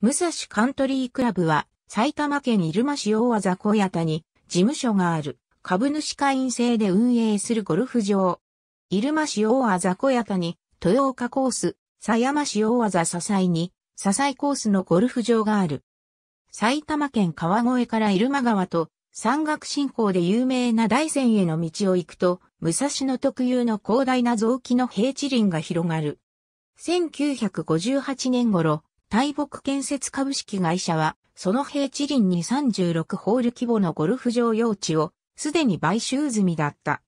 武蔵カントリークラブは埼玉県入間市大和小谷田に事務所がある株主会員制で運営するゴルフ場。入間市大和小谷田に豊岡コース、狭山市大和支えに笹井コースのゴルフ場がある。埼玉県川越から入間川と山岳信仰で有名な大山への道を行くと、武蔵野特有の広大な雑木の平地林が広がる。1958年頃、大木建設株式会社は、その平地林に36ホール規模のゴルフ場用地を、すでに買収済みだった。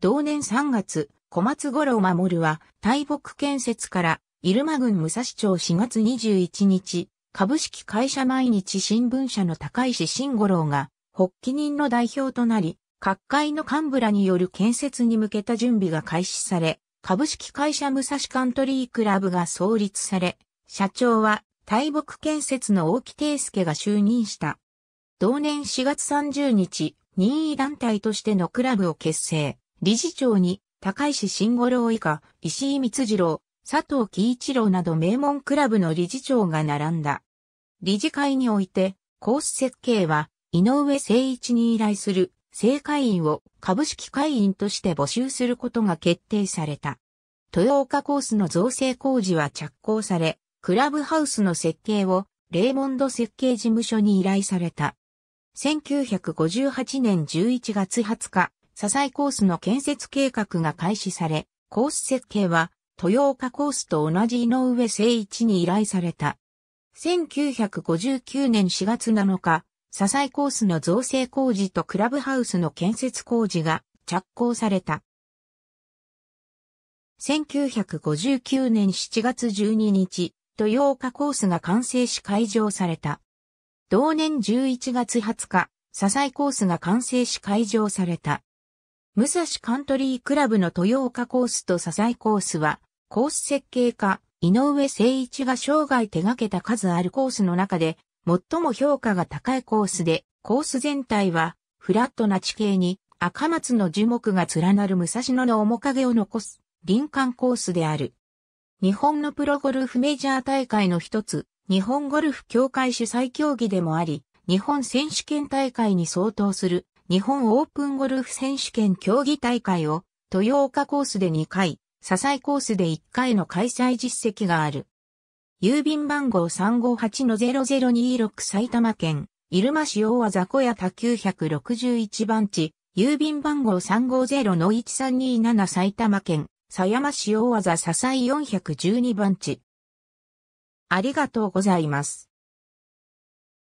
同年3月、小松五郎守は、大木建設から、入間郡武蔵町4月21日、株式会社毎日新聞社の高石慎五郎が、発起人の代表となり、各界の幹部らによる建設に向けた準備が開始され、株式会社武蔵カントリークラブが創立され、社長は大木建設の大木定介が就任した。同年4月30日、任意団体としてのクラブを結成。理事長に高石慎五郎以下、石井光次郎、佐藤貴一郎など名門クラブの理事長が並んだ。理事会において、コース設計は、井上誠一に依頼する、正会員を株式会員として募集することが決定された。豊岡コースの造成工事は着工され、クラブハウスの設計をレーモンド設計事務所に依頼された。1958年11月20日、ササイコースの建設計画が開始され、コース設計は豊岡コースと同じ井上誠一に依頼された。1959年4月7日、ササイコースの造成工事とクラブハウスの建設工事が着工された。1959年7月12日、土曜化コースが完成し開場された。同年11月20日、サイコースが完成し開場された。武蔵カントリークラブの豊岡コースとサイコースは、コース設計家、井上誠一が生涯手掛けた数あるコースの中で、最も評価が高いコースで、コース全体は、フラットな地形に、赤松の樹木が連なる武蔵野の面影を残す、林間コースである。日本のプロゴルフメジャー大会の一つ、日本ゴルフ協会主催競技でもあり、日本選手権大会に相当する、日本オープンゴルフ選手権競技大会を、豊岡コースで2回、笹井コースで1回の開催実績がある。郵便番号358-0026埼玉県、入間市大和雑魚屋田961番地、郵便番号3 5 0 1 3 2 7埼玉県、狭山塩大技笹井412番地。ありがとうございます。